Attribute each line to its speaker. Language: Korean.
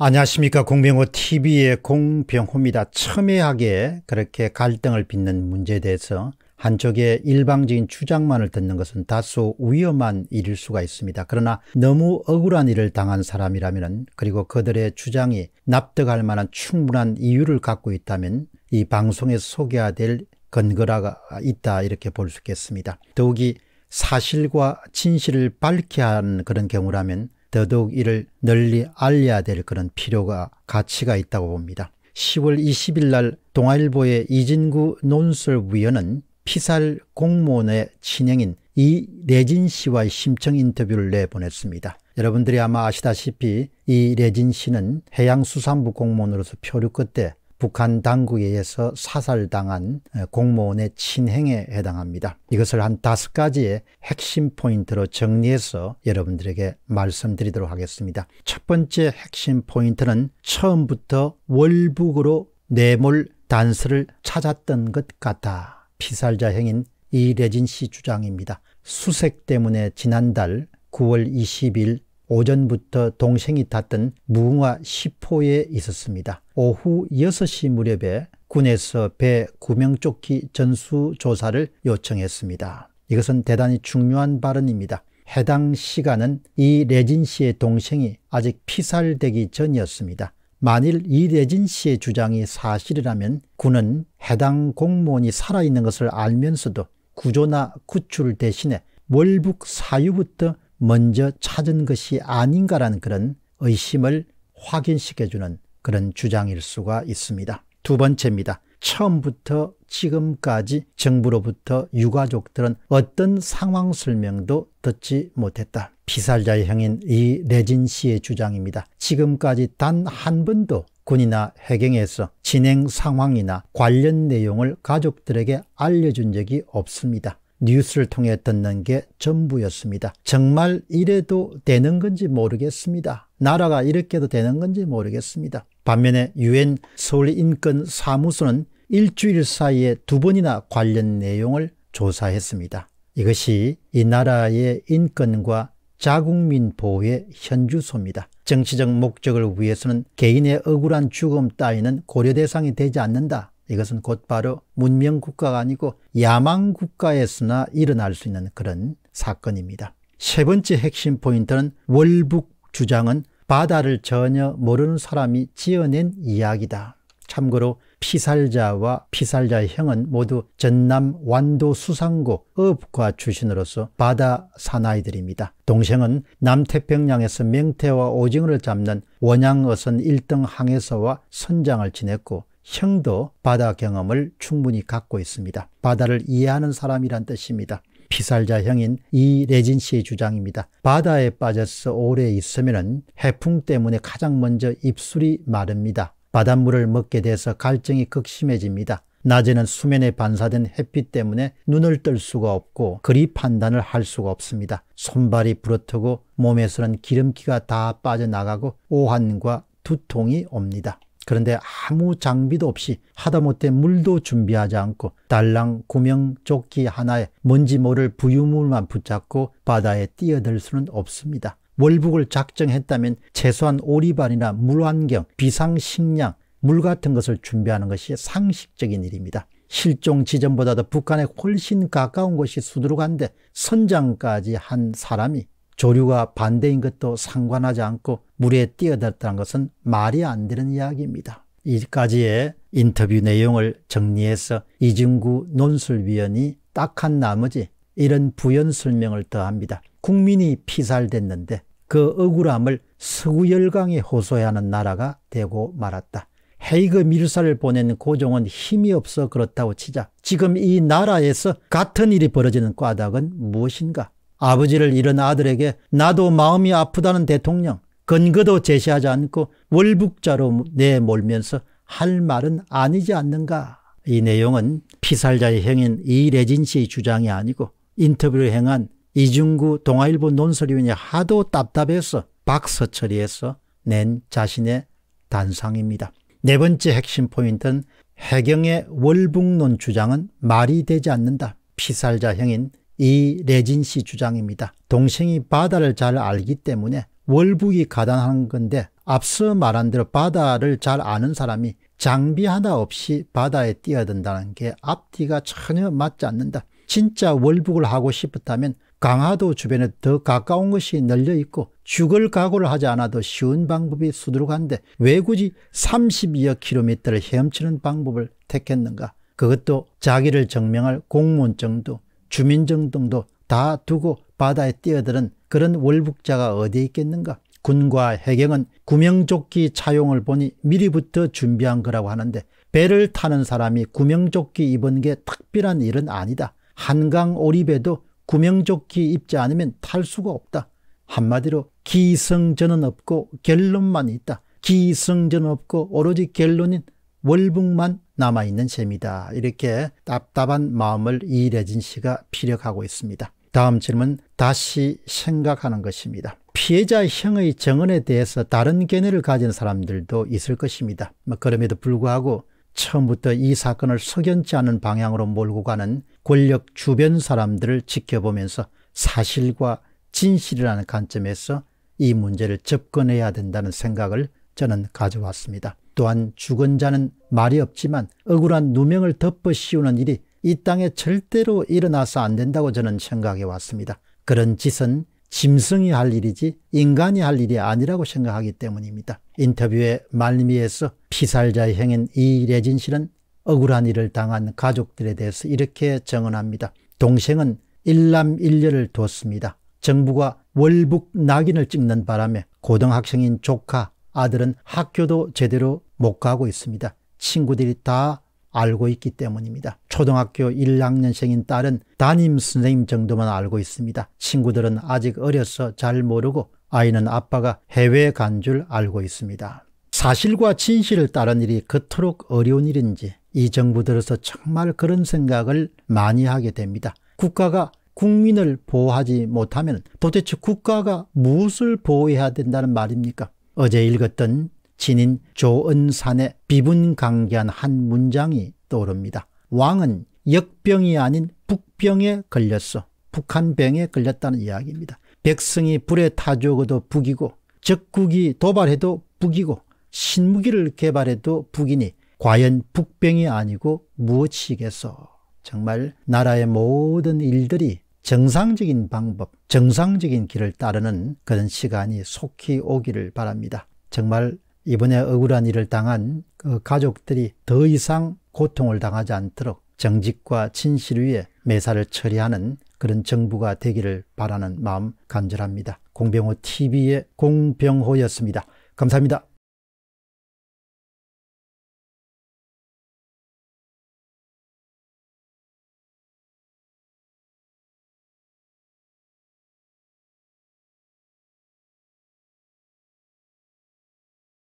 Speaker 1: 안녕하십니까 공병호 TV의 공병호입니다. 첨예하게 그렇게 갈등을 빚는 문제에 대해서 한쪽의 일방적인 주장만을 듣는 것은 다소 위험한 일일 수가 있습니다. 그러나 너무 억울한 일을 당한 사람이라면 그리고 그들의 주장이 납득할 만한 충분한 이유를 갖고 있다면 이 방송에 소개해야 될 근거라가 있다 이렇게 볼 수 있겠습니다. 더욱이 사실과 진실을 밝혀야 하는 그런 경우라면 더더욱 이를 널리 알려야 될 그런 필요가 가치가 있다고 봅니다. 10월 20일 날 동아일보의 이진구 논설위원은 피살 공무원의 친형인 이레진 씨와의 심청 인터뷰를 내보냈습니다. 여러분들이 아마 아시다시피 이레진 씨는 해양수산부 공무원으로서 표류 끝에 북한 당국에 의해서 사살당한 공무원의 친행에 해당합니다. 이것을 한 다섯 가지의 핵심 포인트로 정리해서 여러분들에게 말씀드리도록 하겠습니다. 첫 번째 핵심 포인트는 처음부터 월북으로 뇌물 단서를 찾았던 것 같아 피살자 행인 이래진 씨 주장입니다. 수색 때문에 지난달 9월 20일 오전부터 동생이 탔던 무궁화 1 0호에 있었습니다. 오후 6시 무렵에 군에서 배 구명조끼 전수 조사를 요청했습니다. 이것은 대단히 중요한 발언입니다. 해당 시간은 이 레진 씨의 동생이 아직 피살되기 전이었습니다. 만일 이 레진 씨의 주장이 사실이라면 군은 해당 공무원이 살아있는 것을 알면서도 구조나 구출 대신에 월북 사유부터 먼저 찾은 것이 아닌가라는 그런 의심을 확인시켜주는 그런 주장일 수가 있습니다. 두 번째입니다. 처음부터 지금까지 정부로부터 유가족들은 어떤 상황 설명도 듣지 못했다. 피살자의 형인 이 레진 씨의 주장입니다. 지금까지 단 한 번도 군이나 해경에서 진행 상황이나 관련 내용을 가족들에게 알려준 적이 없습니다. 뉴스를 통해 듣는 게 전부였습니다. 정말 이래도 되는 건지 모르겠습니다. 나라가 이렇게도 되는 건지 모르겠습니다. 반면에 유엔 서울인권사무소는 일주일 사이에 두 번이나 관련 내용을 조사했습니다. 이것이 이 나라의 인권과 자국민 보호의 현주소입니다. 정치적 목적을 위해서는 개인의 억울한 죽음 따위는 고려 대상이 되지 않는다. 이것은 곧바로 문명국가가 아니고 야망국가에서나 일어날 수 있는 그런 사건입니다. 세 번째 핵심 포인트는 월북 주장은 바다를 전혀 모르는 사람이 지어낸 이야기다. 참고로 피살자와 피살자의 형은 모두 전남 완도 수상고 어업과 출신으로서 바다 사나이들입니다. 동생은 남태평양에서 맹태와 오징어를 잡는 원양어선 1등 항해서와 선장을 지냈고 형도 바다 경험을 충분히 갖고 있습니다. 바다를 이해하는 사람이란 뜻입니다. 피살자 형인 이레진 씨의 주장입니다. 바다에 빠져서 오래 있으면 해풍 때문에 가장 먼저 입술이 마릅니다. 바닷물을 먹게 돼서 갈증이 극심해집니다. 낮에는 수면에 반사된 햇빛 때문에 눈을 뜰 수가 없고 그리 판단을 할 수가 없습니다. 손발이 부러뜨고 몸에서는 기름기가 다 빠져나가고 오한과 두통이 옵니다. 그런데 아무 장비도 없이 하다못해 물도 준비하지 않고 달랑 구명조끼 하나에 뭔지 모를 부유물만 붙잡고 바다에 뛰어들 수는 없습니다. 월북을 작정했다면 최소한 오리발이나 물환경 비상식량, 물 같은 것을 준비하는 것이 상식적인 일입니다. 실종 지점보다도 북한에 훨씬 가까운 곳이 수두룩한데 선장까지 한 사람이 조류가 반대인 것도 상관하지 않고 물에 뛰어들었다는 것은 말이 안 되는 이야기입니다. 이까지의 인터뷰 내용을 정리해서 이중구 논술위원이 딱 한 나머지 이런 부연 설명을 더합니다. 국민이 피살됐는데 그 억울함을 서구열강에 호소 하는 나라가 되고 말았다. 헤이그 밀사를 보낸 고종은 힘이 없어 그렇다고 치자 지금 이 나라에서 같은 일이 벌어지는 까닭은 무엇인가? 아버지를 잃은 아들에게 나도 마음이 아프다는 대통령 근거도 제시하지 않고 월북자로 내몰면서 할 말은 아니지 않는가. 이 내용은 피살자의 형인 이래진 씨의 주장이 아니고 인터뷰를 행한 이중구 동아일보 논설위원이 하도 답답해서 박서처리해서 낸 자신의 단상입니다. 네 번째 핵심 포인트는 해경의 월북론 주장은 말이 되지 않는다. 피살자 형인 이 레진 씨 주장입니다. 동생이 바다를 잘 알기 때문에 월북이 가단한 건데 앞서 말한 대로 바다를 잘 아는 사람이 장비 하나 없이 바다에 뛰어든다는 게 앞뒤가 전혀 맞지 않는다. 진짜 월북을 하고 싶었다면 강화도 주변에 더 가까운 것이 널려 있고 죽을 각오를 하지 않아도 쉬운 방법이 수두룩한데 왜 굳이 32여 킬로미터를 헤엄치는 방법을 택했는가? 그것도 자기를 증명할 공무원증도 주민증 등도 다 두고 바다에 뛰어드는 그런 월북자가 어디에 있겠는가? 군과 해경은 구명조끼 차용을 보니 미리부터 준비한 거라고 하는데 배를 타는 사람이 구명조끼 입은 게 특별한 일은 아니다. 한강 오립에도 구명조끼 입지 않으면 탈 수가 없다. 한마디로 기승전은 없고 결론만 있다. 기승전 없고 오로지 결론인 월북만 남아있는 셈이다. 이렇게 답답한 마음을 이래진 씨가 피력하고 있습니다. 다음 질문 다시 생각하는 것입니다. 피해자 형의 정언에 대해서 다른 견해를 가진 사람들도 있을 것입니다. 뭐 그럼에도 불구하고 처음부터 이 사건을 석연치 않은 방향으로 몰고 가는 권력 주변 사람들을 지켜보면서 사실과 진실이라는 관점에서 이 문제를 접근해야 된다는 생각을 저는 가져왔습니다. 또한 죽은 자는 말이 없지만 억울한 누명을 덮어 씌우는 일이 이 땅에 절대로 일어나서 안 된다고 저는 생각해 왔습니다. 그런 짓은 짐승이 할 일이지 인간이 할 일이 아니라고 생각하기 때문입니다. 인터뷰에 말미에서 피살자의 행인 이래진 씨는 억울한 일을 당한 가족들에 대해서 이렇게 증언합니다. 동생은 일남일녀를 뒀습니다. 정부가 월북 낙인을 찍는 바람에 고등학생인 조카 아들은 학교도 제대로 못 가고 있습니다. 친구들이 다 알고 있기 때문입니다. 초등학교 1학년생인 딸은 담임 선생님 정도만 알고 있습니다. 친구들은 아직 어려서 잘 모르고 아이는 아빠가 해외에 간 줄 알고 있습니다. 사실과 진실을 따른 일이 그토록 어려운 일인지 이 정부 들어서 정말 그런 생각을 많이 하게 됩니다. 국가가 국민을 보호하지 못하면 도대체 국가가 무엇을 보호해야 된다는 말입니까? 어제 읽었던 친인 조은산의 비분강개한 한 문장이 떠오릅니다. 왕은 역병이 아닌 북병에 걸렸어. 북한병에 걸렸다는 이야기입니다. 백성이 불에 타죽어도 북이고 적국이 도발해도 북이고 신무기를 개발해도 북이니 과연 북병이 아니고 무엇이겠어. 정말 나라의 모든 일들이 정상적인 방법, 정상적인 길을 따르는 그런 시간이 속히 오기를 바랍니다. 정말 이번에 억울한 일을 당한 그 가족들이 더 이상 고통을 당하지 않도록 정직과 진실 위에 매사를 처리하는 그런 정부가 되기를 바라는 마음 간절합니다. 공병호 TV의 공병호였습니다. 감사합니다.